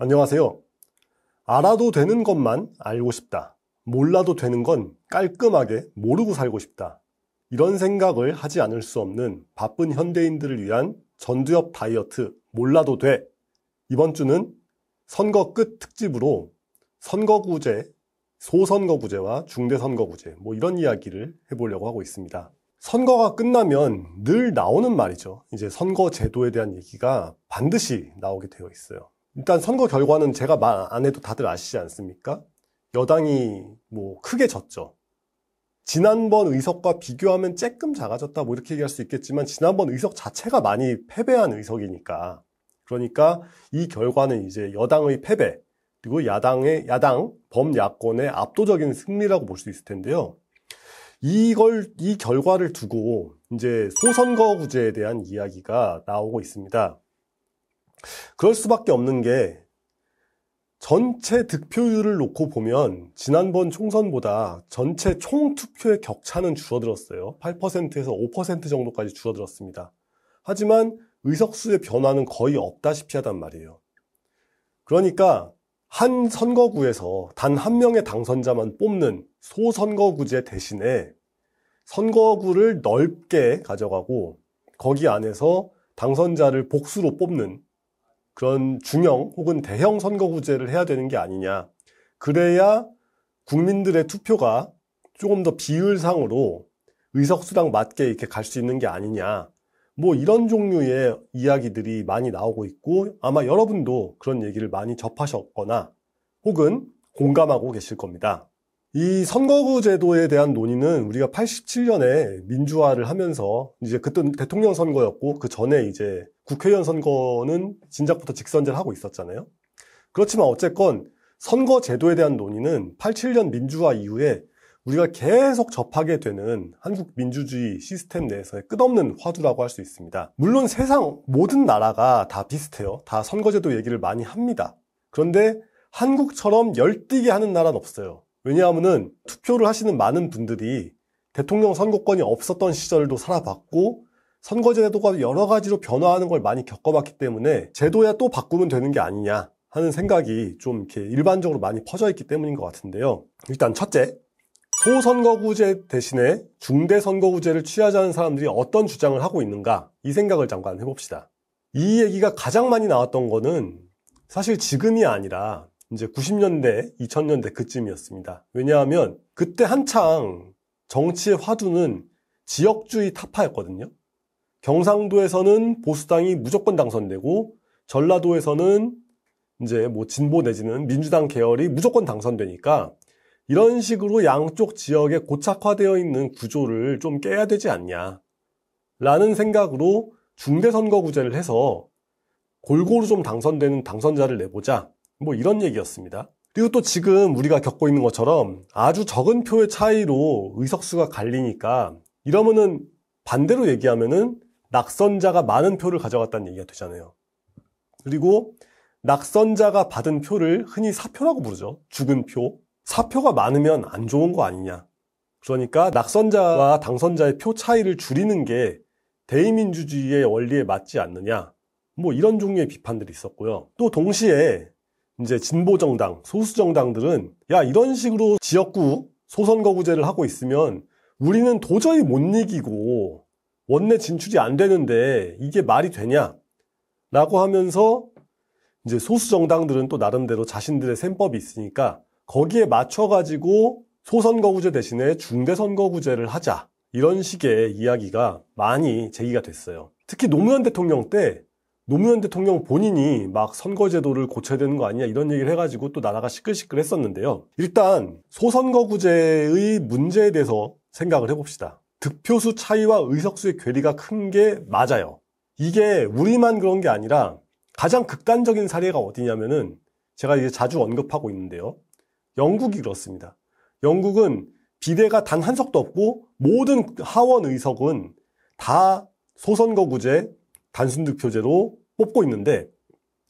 안녕하세요. 알아도 되는 것만 알고 싶다. 몰라도 되는 건 깔끔하게 모르고 살고 싶다. 이런 생각을 하지 않을 수 없는 바쁜 현대인들을 위한 전두엽 다이어트 몰라도 돼. 이번 주는 선거 끝 특집으로 선거구제, 소선거구제와 중대선거구제 뭐 이런 이야기를 해보려고 하고 있습니다. 선거가 끝나면 늘 나오는 말이죠. 이제 선거 제도에 대한 얘기가 반드시 나오게 되어 있어요. 일단 선거 결과는 제가 말 안 해도 다들 아시지 않습니까? 여당이 뭐 크게 졌죠. 지난번 의석과 비교하면 쬐끔 작아졌다 뭐 이렇게 얘기할 수 있겠지만 지난번 의석 자체가 많이 패배한 의석이니까 그러니까 이 결과는 이제 여당의 패배 그리고 야당의 야당 범야권의 압도적인 승리라고 볼 수 있을 텐데요. 이걸 이 결과를 두고 이제 소선거구제에 대한 이야기가 나오고 있습니다. 그럴 수밖에 없는 게 전체 득표율을 놓고 보면 지난번 총선보다 전체 총 투표의 격차는 줄어들었어요. 8%에서 5% 정도까지 줄어들었습니다. 하지만 의석수의 변화는 거의 없다시피 하단 말이에요. 그러니까 한 선거구에서 단 한 명의 당선자만 뽑는 소선거구제 대신에 선거구를 넓게 가져가고 거기 안에서 당선자를 복수로 뽑는 그런 중형 혹은 대형 선거구제를 해야 되는 게 아니냐. 그래야 국민들의 투표가 조금 더 비율상으로 의석수랑 맞게 이렇게 갈 수 있는 게 아니냐. 뭐 이런 종류의 이야기들이 많이 나오고 있고 아마 여러분도 그런 얘기를 많이 접하셨거나 혹은 공감하고 계실 겁니다. 이 선거구 제도에 대한 논의는 우리가 87년에 민주화를 하면서 이제 그때 대통령 선거였고 그 전에 이제 국회의원 선거는 진작부터 직선제를 하고 있었잖아요. 그렇지만 어쨌건 선거 제도에 대한 논의는 87년 민주화 이후에 우리가 계속 접하게 되는 한국 민주주의 시스템 내에서의 끝없는 화두라고 할 수 있습니다. 물론 세상 모든 나라가 다 비슷해요. 다 선거제도 얘기를 많이 합니다. 그런데 한국처럼 열띠게 하는 나라는 없어요. 왜냐하면은 투표를 하시는 많은 분들이 대통령 선거권이 없었던 시절도 살아봤고 선거제도가 여러 가지로 변화하는 걸 많이 겪어봤기 때문에 제도야 또 바꾸면 되는 게 아니냐 하는 생각이 좀 이렇게 일반적으로 많이 퍼져 있기 때문인 것 같은데요. 일단 첫째, 소선거구제 대신에 중대선거구제를 취하자는 사람들이 어떤 주장을 하고 있는가 이 생각을 잠깐 해봅시다. 이 얘기가 가장 많이 나왔던 거는 사실 지금이 아니라 이제 90년대, 2000년대 그쯤이었습니다. 왜냐하면 그때 한창 정치의 화두는 지역주의 타파였거든요. 경상도에서는 보수당이 무조건 당선되고 전라도에서는 이제 뭐 진보 내지는 민주당 계열이 무조건 당선되니까 이런 식으로 양쪽 지역에 고착화되어 있는 구조를 좀 깨야 되지 않냐. 라는 생각으로 중대선거구제를 해서 골고루 좀 당선되는 당선자를 내보자. 뭐 이런 얘기였습니다. 그리고 또 지금 우리가 겪고 있는 것처럼 아주 적은 표의 차이로 의석수가 갈리니까 이러면은 반대로 얘기하면은 낙선자가 많은 표를 가져갔다는 얘기가 되잖아요. 그리고 낙선자가 받은 표를 흔히 사표라고 부르죠. 죽은 표. 사표가 많으면 안 좋은 거 아니냐. 그러니까 낙선자와 당선자의 표 차이를 줄이는 게 대의민주주의의 원리에 맞지 않느냐. 뭐 이런 종류의 비판들이 있었고요. 또 동시에 이제 진보 정당, 소수 정당들은 야 이런 식으로 지역구 소선거구제를 하고 있으면 우리는 도저히 못 이기고 원내 진출이 안 되는데 이게 말이 되냐? 라고 하면서 이제 소수 정당들은 또 나름대로 자신들의 셈법이 있으니까 거기에 맞춰가지고 소선거구제 대신에 중대선거구제를 하자. 이런 식의 이야기가 많이 제기가 됐어요. 특히 노무현 대통령 때 노무현 대통령 본인이 막 선거제도를 고쳐야 되는 거 아니냐 이런 얘기를 해가지고 또 나라가 시끌시끌 했었는데요. 일단 소선거구제의 문제에 대해서 생각을 해봅시다. 득표수 차이와 의석수의 괴리가 큰 게 맞아요. 이게 우리만 그런 게 아니라 가장 극단적인 사례가 어디냐면은 제가 이제 자주 언급하고 있는데요. 영국이 그렇습니다. 영국은 비대가단 한 석도 없고 모든 하원 의석은 다 소선거구제 단순 득표제로 뽑고 있는데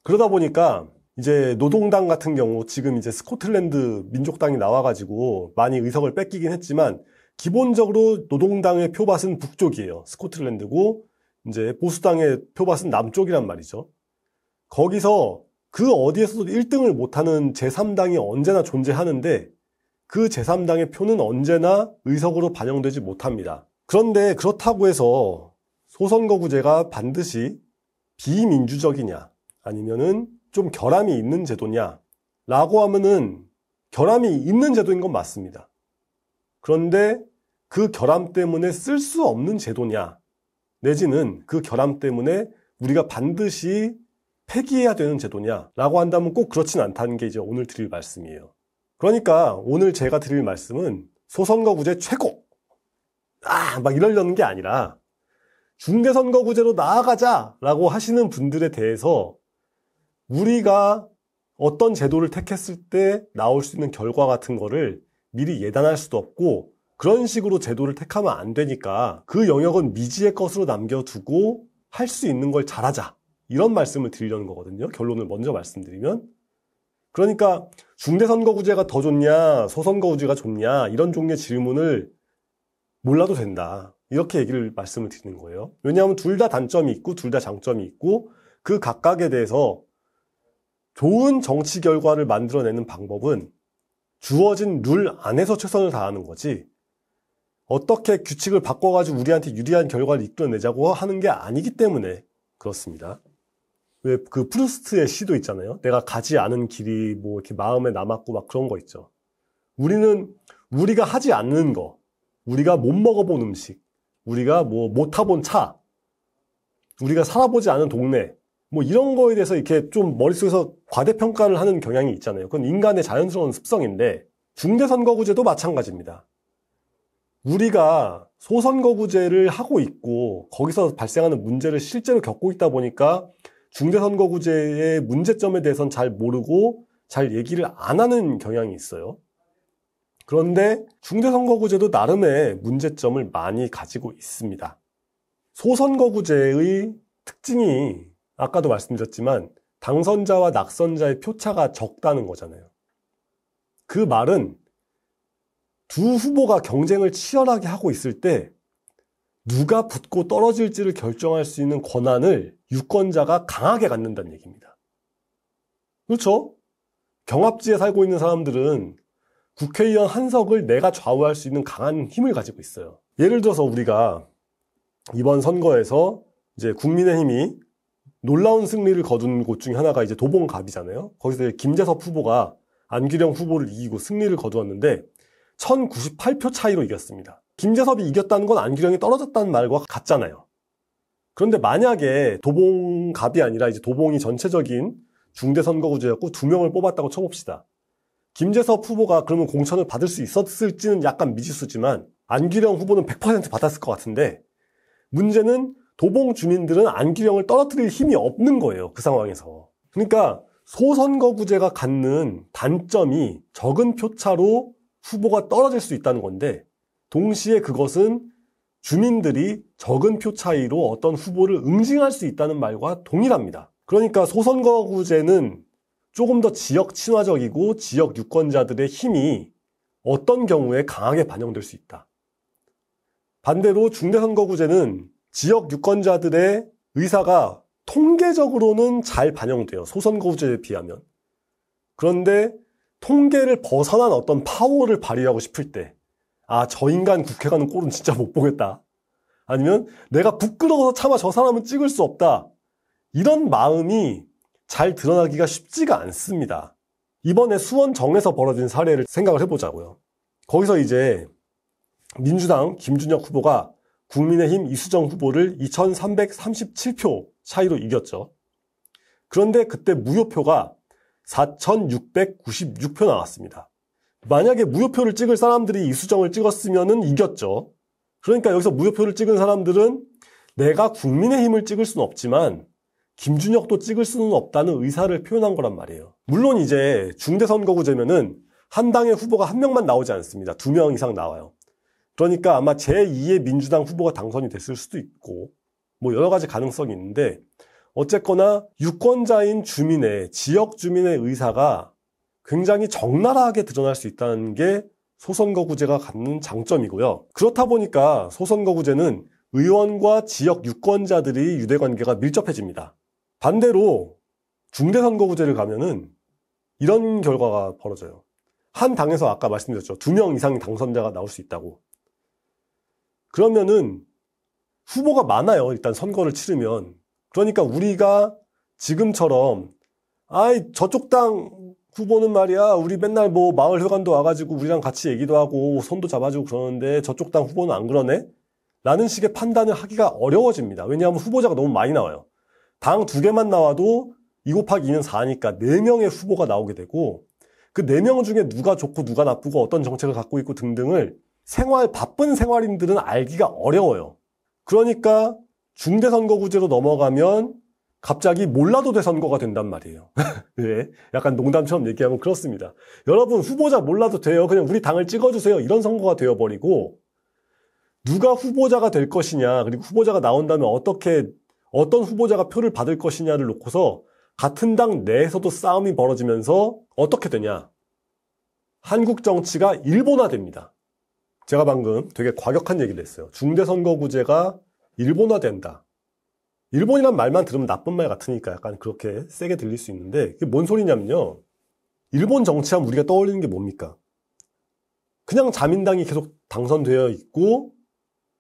그러다 보니까 이제 노동당 같은 경우 지금 이제 스코틀랜드 민족당이 나와가지고 많이 의석을 뺏기긴 했지만 기본적으로 노동당의 표밭은 북쪽이에요. 스코틀랜드고 이제 보수당의 표밭은 남쪽이란 말이죠. 거기서 그 어디에서도 1등을 못하는 제3당이 언제나 존재하는데 그 제3당의 표는 언제나 의석으로 반영되지 못합니다. 그런데 그렇다고 해서 소선거구제가 반드시 비민주적이냐 아니면은 좀 결함이 있는 제도냐 라고 하면은 결함이 있는 제도인 건 맞습니다. 그런데 그 결함 때문에 쓸 수 없는 제도냐 내지는 그 결함 때문에 우리가 반드시 폐기해야 되는 제도냐라고 한다면 꼭 그렇진 않다는 게 이제 오늘 드릴 말씀이에요. 그러니까 오늘 제가 드릴 말씀은 소선거구제 최고! 아! 막 이러려는 게 아니라 중대선거구제로 나아가자라고 하시는 분들에 대해서 우리가 어떤 제도를 택했을 때 나올 수 있는 결과 같은 거를 미리 예단할 수도 없고 그런 식으로 제도를 택하면 안 되니까 그 영역은 미지의 것으로 남겨두고 할 수 있는 걸 잘하자 이런 말씀을 드리려는 거거든요 결론을 먼저 말씀드리면 그러니까 중대선거구제가 더 좋냐 소선거구제가 좋냐 이런 종류의 질문을 몰라도 된다 이렇게 얘기를 말씀을 드리는 거예요. 왜냐하면 둘 다 단점이 있고 둘 다 장점이 있고 그 각각에 대해서 좋은 정치 결과를 만들어내는 방법은 주어진 룰 안에서 최선을 다하는 거지 어떻게 규칙을 바꿔가지고 우리한테 유리한 결과를 이끌어내자고 하는 게 아니기 때문에 그렇습니다. 왜그 프루스트의 시도 있잖아요. 내가 가지 않은 길이 뭐 이렇게 마음에 남았고 막 그런 거 있죠. 우리는 우리가 하지 않는 거, 우리가 못 먹어본 음식, 우리가 뭐 못 타본 차, 우리가 살아보지 않은 동네, 뭐 이런 거에 대해서 이렇게 좀 머릿속에서 과대평가를 하는 경향이 있잖아요. 그건 인간의 자연스러운 습성인데 중대선거구제도 마찬가지입니다. 우리가 소선거구제를 하고 있고 거기서 발생하는 문제를 실제로 겪고 있다 보니까 중대선거구제의 문제점에 대해서는 잘 모르고 잘 얘기를 안 하는 경향이 있어요. 그런데 중대선거구제도 나름의 문제점을 많이 가지고 있습니다. 소선거구제의 특징이 아까도 말씀드렸지만 당선자와 낙선자의 표차가 적다는 거잖아요. 그 말은 두 후보가 경쟁을 치열하게 하고 있을 때 누가 붙고 떨어질지를 결정할 수 있는 권한을 유권자가 강하게 갖는다는 얘기입니다. 그렇죠? 경합지에 살고 있는 사람들은 국회의원 한석을 내가 좌우할 수 있는 강한 힘을 가지고 있어요. 예를 들어서 우리가 이번 선거에서 이제 국민의힘이 놀라운 승리를 거둔 곳 중에 하나가 이제 도봉갑이잖아요. 거기서 김재섭 후보가 안규령 후보를 이기고 승리를 거두었는데 1098표 차이로 이겼습니다. 김재섭이 이겼다는 건 안규령이 떨어졌다는 말과 같잖아요. 그런데 만약에 도봉갑이 아니라 이제 도봉이 전체적인 중대선거구제였고 두 명을 뽑았다고 쳐봅시다. 김재섭 후보가 그러면 공천을 받을 수 있었을지는 약간 미지수지만 안기령 후보는 100% 받았을 것 같은데 문제는 도봉 주민들은 안기령을 떨어뜨릴 힘이 없는 거예요. 그 상황에서. 그러니까 소선거구제가 갖는 단점이 적은 표차로 후보가 떨어질 수 있다는 건데 동시에 그것은 주민들이 적은 표 차이로 어떤 후보를 응징할 수 있다는 말과 동일합니다. 그러니까 소선거구제는 조금 더 지역 친화적이고 지역 유권자들의 힘이 어떤 경우에 강하게 반영될 수 있다. 반대로 중대선거구제는 지역 유권자들의 의사가 통계적으로는 잘 반영돼요. 소선거구제에 비하면. 그런데 통계를 벗어난 어떤 파워를 발휘하고 싶을 때, 아, 저 인간 국회 가는 꼴은 진짜 못 보겠다. 아니면 내가 부끄러워서 차마 저 사람은 찍을 수 없다. 이런 마음이 잘 드러나기가 쉽지가 않습니다. 이번에 수원정에서 벌어진 사례를 생각을 해보자고요. 거기서 이제 민주당 김준혁 후보가 국민의힘 이수정 후보를 2337표 차이로 이겼죠. 그런데 그때 무효표가 4696표 나왔습니다. 만약에 무효표를 찍을 사람들이 이수정을 찍었으면 이겼죠. 그러니까 여기서 무효표를 찍은 사람들은 내가 국민의힘을 찍을 수는 없지만 김준혁도 찍을 수는 없다는 의사를 표현한 거란 말이에요. 물론 이제 중대선거구제면은 한 당의 후보가 한 명만 나오지 않습니다. 두 명 이상 나와요. 그러니까 아마 제2의 민주당 후보가 당선이 됐을 수도 있고 뭐 여러 가지 가능성이 있는데 어쨌거나 유권자인 주민의 지역 주민의 의사가 굉장히 적나라하게 드러날 수 있다는 게 소선거구제가 갖는 장점이고요. 그렇다 보니까 소선거구제는 의원과 지역 유권자들이 유대관계가 밀접해집니다. 반대로 중대선거구제를 가면은 이런 결과가 벌어져요. 한 당에서 아까 말씀드렸죠. 두 명 이상 당선자가 나올 수 있다고. 그러면은 후보가 많아요. 일단 선거를 치르면. 그러니까 우리가 지금처럼 아이 저쪽 당 후보는 말이야 우리 맨날 뭐 마을 회관도 와가지고 우리랑 같이 얘기도 하고 손도 잡아주고 그러는데 저쪽 당 후보는 안 그러네? 라는 식의 판단을 하기가 어려워집니다. 왜냐하면 후보자가 너무 많이 나와요. 당두 개만 나와도 2 곱하기 2는 4니까 4명의 후보가 나오게 되고 그 4명 중에 누가 좋고 누가 나쁘고 어떤 정책을 갖고 있고 등등을 생활, 바쁜 생활인들은 알기가 어려워요. 그러니까 중대선거구제로 넘어가면 갑자기 몰라도 돼 선거가 된단 말이에요. 네, 약간 농담처럼 얘기하면 그렇습니다. 여러분 후보자 몰라도 돼요. 그냥 우리 당을 찍어주세요. 이런 선거가 되어버리고 누가 후보자가 될 것이냐 그리고 후보자가 나온다면 어떻게 어떤 후보자가 표를 받을 것이냐를 놓고서 같은 당 내에서도 싸움이 벌어지면서 어떻게 되냐? 한국 정치가 일본화됩니다. 제가 방금 되게 과격한 얘기를 했어요. 중대선거구제가 일본화된다. 일본이란 말만 들으면 나쁜 말 같으니까 약간 그렇게 세게 들릴 수 있는데 그게 뭔 소리냐면요. 일본 정치하면 우리가 떠올리는 게 뭡니까? 그냥 자민당이 계속 당선되어 있고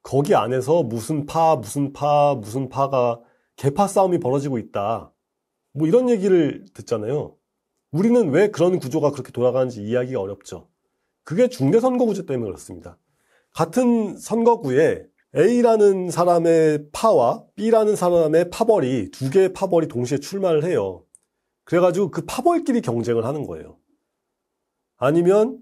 거기 안에서 무슨 파, 무슨 파, 무슨 파가 개파 싸움이 벌어지고 있다. 뭐 이런 얘기를 듣잖아요. 우리는 왜 그런 구조가 그렇게 돌아가는지 이해하기가 어렵죠. 그게 중대선거구제 때문에 그렇습니다. 같은 선거구에 A라는 사람의 파와 B라는 사람의 파벌이 두 개의 파벌이 동시에 출마를 해요. 그래가지고 그 파벌끼리 경쟁을 하는 거예요. 아니면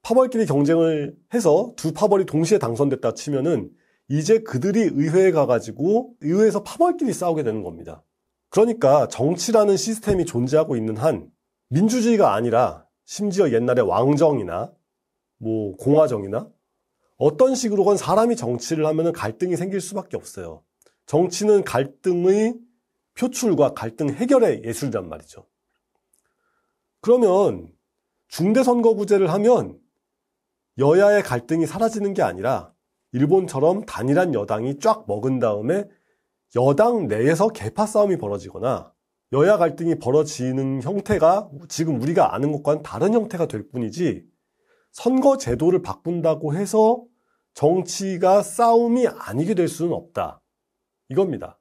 파벌끼리 경쟁을 해서 두 파벌이 동시에 당선됐다 치면은 이제 그들이 의회에 가가지고 의회에서 파벌끼리 싸우게 되는 겁니다. 그러니까 정치라는 시스템이 존재하고 있는 한 민주주의가 아니라 심지어 옛날에 왕정이나 뭐 공화정이나 어떤 식으로건 사람이 정치를 하면 갈등이 생길 수밖에 없어요. 정치는 갈등의 표출과 갈등 해결의 예술이란 말이죠. 그러면 중대선거구제를 하면 여야의 갈등이 사라지는 게 아니라 일본처럼 단일한 여당이 쫙 먹은 다음에 여당 내에서 개파 싸움이 벌어지거나 여야 갈등이 벌어지는 형태가 지금 우리가 아는 것과는 다른 형태가 될 뿐이지 선거 제도를 바꾼다고 해서 정치가 싸움이 아니게 될 수는 없다. 이겁니다.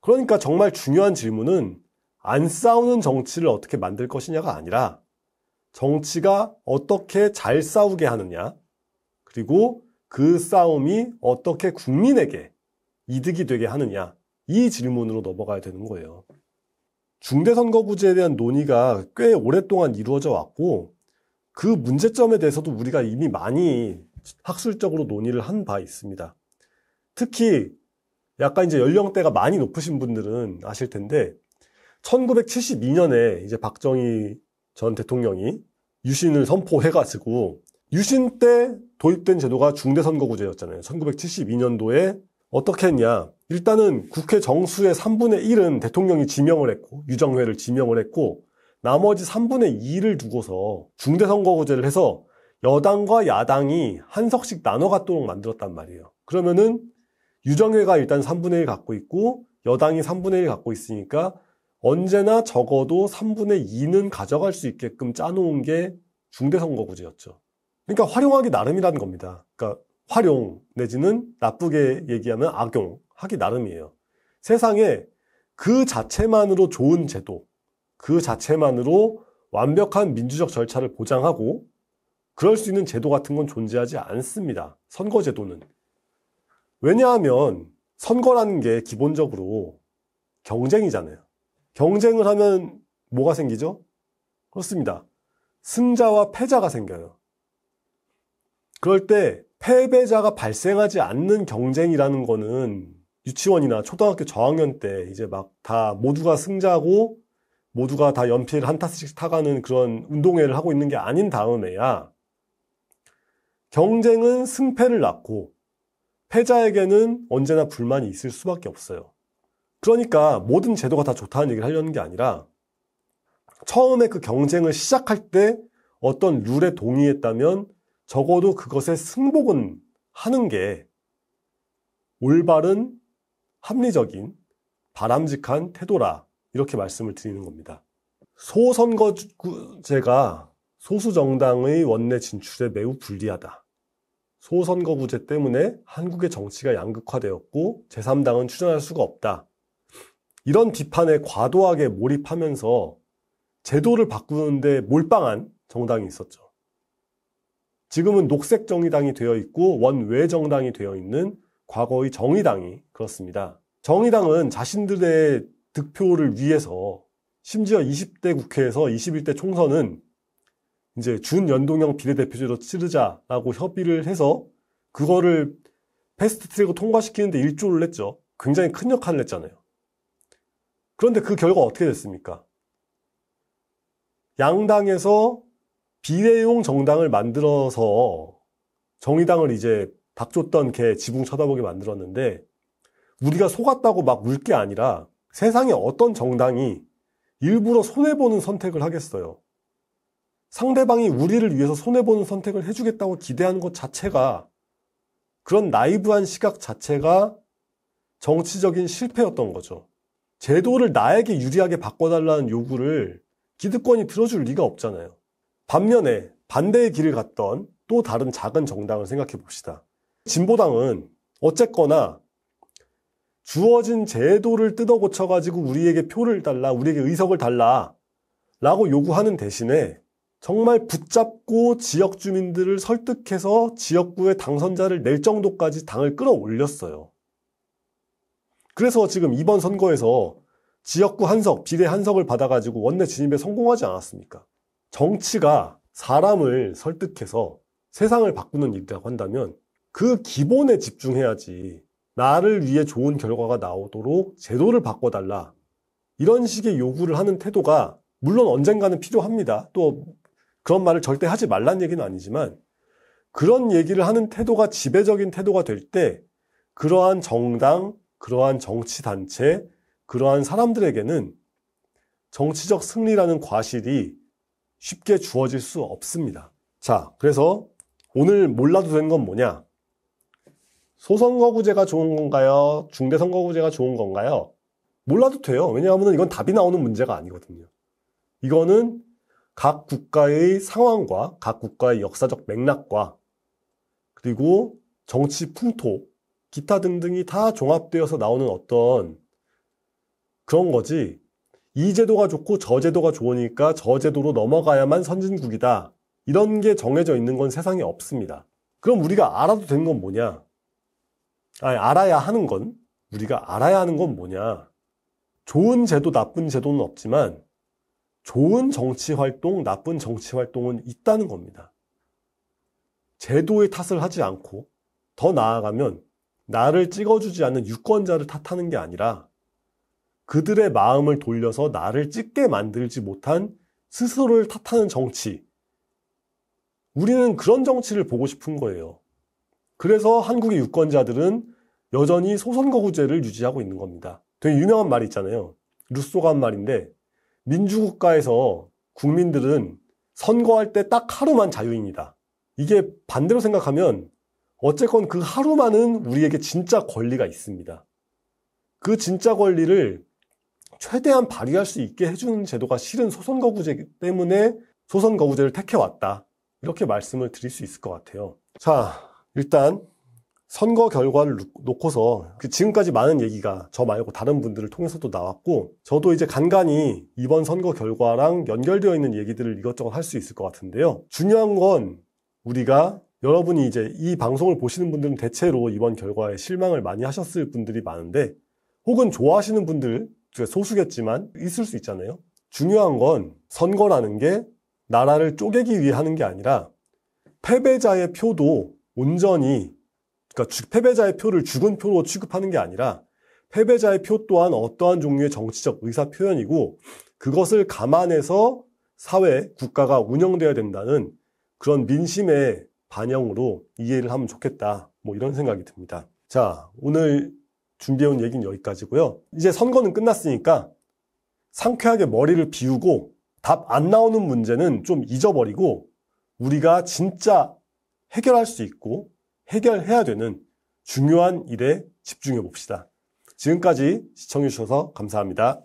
그러니까 정말 중요한 질문은 안 싸우는 정치를 어떻게 만들 것이냐가 아니라 정치가 어떻게 잘 싸우게 하느냐, 그리고 그 싸움이 어떻게 국민에게 이득이 되게 하느냐 이 질문으로 넘어가야 되는 거예요. 중대선거구제에 대한 논의가 꽤 오랫동안 이루어져 왔고 그 문제점에 대해서도 우리가 이미 많이 학술적으로 논의를 한 바 있습니다. 특히 약간 이제 연령대가 많이 높으신 분들은 아실 텐데 1972년에 이제 박정희 전 대통령이 유신을 선포해가지고 유신 때 도입된 제도가 중대선거구제였잖아요. 1972년도에 어떻게 했냐. 일단은 국회 정수의 3분의 1은 대통령이 지명을 했고, 유정회를 지명을 했고, 나머지 3분의 2를 두고서 중대선거구제를 해서 여당과 야당이 한 석씩 나눠 갖도록 만들었단 말이에요. 그러면은 유정회가 일단 3분의 1 갖고 있고, 여당이 3분의 1 갖고 있으니까 언제나 적어도 3분의 2는 가져갈 수 있게끔 짜놓은 게 중대선거구제였죠. 그러니까 활용하기 나름이라는 겁니다. 그러니까 활용 내지는 나쁘게 얘기하면 악용 하기 나름이에요. 세상에 그 자체만으로 좋은 제도, 그 자체만으로 완벽한 민주적 절차를 보장하고 그럴 수 있는 제도 같은 건 존재하지 않습니다. 선거제도는. 왜냐하면 선거라는 게 기본적으로 경쟁이잖아요. 경쟁을 하면 뭐가 생기죠? 그렇습니다. 승자와 패자가 생겨요. 그럴 때 패배자가 발생하지 않는 경쟁이라는 거는 유치원이나 초등학교 저학년 때 이제 막 다 모두가 승자고 모두가 다 연필 한 타스씩 타가는 그런 운동회를 하고 있는 게 아닌 다음에야 경쟁은 승패를 낳고 패자에게는 언제나 불만이 있을 수밖에 없어요. 그러니까 모든 제도가 다 좋다는 얘기를 하려는 게 아니라 처음에 그 경쟁을 시작할 때 어떤 룰에 동의했다면 적어도 그것에 승복은 하는 게 올바른 합리적인 바람직한 태도라 이렇게 말씀을 드리는 겁니다. 소선거구제가 소수정당의 원내 진출에 매우 불리하다. 소선거구제 때문에 한국의 정치가 양극화되었고 제3당은 출연할 수가 없다. 이런 비판에 과도하게 몰입하면서 제도를 바꾸는데 몰빵한 정당이 있었죠. 지금은 녹색 정의당이 되어 있고 원외 정당이 되어 있는 과거의 정의당이 그렇습니다. 정의당은 자신들의 득표를 위해서 심지어 20대 국회에서 21대 총선은 이제 준연동형 비례대표제로 치르자라고 협의를 해서 그거를 패스트트랙으로 통과시키는데 일조를 했죠. 굉장히 큰 역할을 했잖아요. 그런데 그 결과 어떻게 됐습니까? 양당에서 비례용 정당을 만들어서 정의당을 이제 닥줬던개 지붕 쳐다보게 만들었는데 우리가 속았다고 막 울 게 아니라 세상에 어떤 정당이 일부러 손해보는 선택을 하겠어요. 상대방이 우리를 위해서 손해보는 선택을 해주겠다고 기대하는 것 자체가 그런 나이브한 시각 자체가 정치적인 실패였던 거죠. 제도를 나에게 유리하게 바꿔달라는 요구를 기득권이 들어줄 리가 없잖아요. 반면에 반대의 길을 갔던 또 다른 작은 정당을 생각해 봅시다. 진보당은 어쨌거나 주어진 제도를 뜯어 고쳐가지고 우리에게 표를 달라, 우리에게 의석을 달라, 라고 요구하는 대신에 정말 붙잡고 지역 주민들을 설득해서 지역구의 당선자를 낼 정도까지 당을 끌어올렸어요. 그래서 지금 이번 선거에서 지역구 한석, 비례 한석을 받아가지고 원내 진입에 성공하지 않았습니까? 정치가 사람을 설득해서 세상을 바꾸는 일이라고 한다면 그 기본에 집중해야지 나를 위해 좋은 결과가 나오도록 제도를 바꿔달라. 이런 식의 요구를 하는 태도가 물론 언젠가는 필요합니다. 또 그런 말을 절대 하지 말란 얘기는 아니지만 그런 얘기를 하는 태도가 지배적인 태도가 될 때 그러한 정당, 그러한 정치단체, 그러한 사람들에게는 정치적 승리라는 과실이 쉽게 주어질 수 없습니다. 자, 그래서 오늘 몰라도 되는 건 뭐냐? 소선거구제가 좋은 건가요? 중대선거구제가 좋은 건가요? 몰라도 돼요. 왜냐하면 이건 답이 나오는 문제가 아니거든요. 이거는 각 국가의 상황과 각 국가의 역사적 맥락과 그리고 정치 풍토, 기타 등등이 다 종합되어서 나오는 어떤 그런 거지 이 제도가 좋고 저 제도가 좋으니까 저 제도로 넘어가야만 선진국이다. 이런 게 정해져 있는 건 세상에 없습니다. 그럼 우리가 알아도 되는 건 뭐냐? 아니, 알아야 하는 건? 우리가 알아야 하는 건 뭐냐? 좋은 제도, 나쁜 제도는 없지만, 좋은 정치 활동, 나쁜 정치 활동은 있다는 겁니다. 제도의 탓을 하지 않고, 더 나아가면, 나를 찍어주지 않는 유권자를 탓하는 게 아니라, 그들의 마음을 돌려서 나를 찢게 만들지 못한 스스로를 탓하는 정치. 우리는 그런 정치를 보고 싶은 거예요. 그래서 한국의 유권자들은 여전히 소선거구제를 유지하고 있는 겁니다. 되게 유명한 말이 있잖아요. 루소가 한 말인데, 민주국가에서 국민들은 선거할 때 딱 하루만 자유입니다. 이게 반대로 생각하면 어쨌건 그 하루만은 우리에게 진짜 권리가 있습니다. 그 진짜 권리를 최대한 발휘할 수 있게 해주는 제도가 실은 소선거구제 때문에 소선거구제를 택해왔다. 이렇게 말씀을 드릴 수 있을 것 같아요. 자, 일단 선거 결과를 놓고서 그 지금까지 많은 얘기가 저 말고 다른 분들을 통해서도 나왔고 저도 이제 간간히 이번 선거 결과랑 연결되어 있는 얘기들을 이것저것 할 수 있을 것 같은데요. 중요한 건 우리가 여러분이 이제 이 방송을 보시는 분들은 대체로 이번 결과에 실망을 많이 하셨을 분들이 많은데 혹은 좋아하시는 분들 그 소수겠지만 있을 수 있잖아요. 중요한 건 선거라는 게 나라를 쪼개기 위해 하는 게 아니라 패배자의 표도 온전히 그러니까 패배자의 표를 죽은 표로 취급하는 게 아니라 패배자의 표 또한 어떠한 종류의 정치적 의사 표현이고 그것을 감안해서 사회, 국가가 운영돼야 된다는 그런 민심의 반영으로 이해를 하면 좋겠다. 뭐 이런 생각이 듭니다. 자, 오늘 준비해온 얘기는 여기까지고요. 이제 선거는 끝났으니까 상쾌하게 머리를 비우고 답 안 나오는 문제는 좀 잊어버리고 우리가 진짜 해결할 수 있고 해결해야 되는 중요한 일에 집중해 봅시다. 지금까지 시청해주셔서 감사합니다.